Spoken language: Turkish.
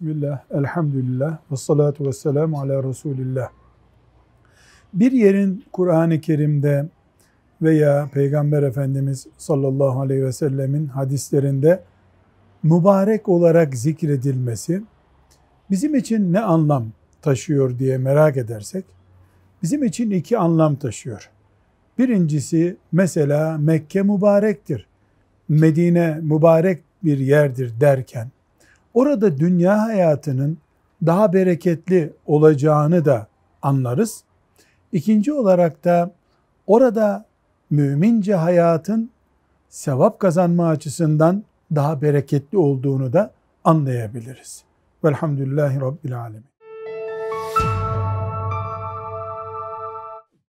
Bismillah, elhamdülillah, ve salatu ve selamu ala Resulillah. Bir yerin Kur'an-ı Kerim'de veya Peygamber Efendimiz sallallahu aleyhi ve sellemin hadislerinde mübarek olarak zikredilmesi bizim için ne anlam taşıyor diye merak edersek bizim için iki anlam taşıyor. Birincisi mesela Mekke mübarektir. Medine mübarek bir yerdir derken Orada dünya hayatının daha bereketli olacağını da anlarız. İkinci olarak da orada mümince hayatın sevap kazanma açısından daha bereketli olduğunu da anlayabiliriz. Velhamdülillahi Rabbil Alemin.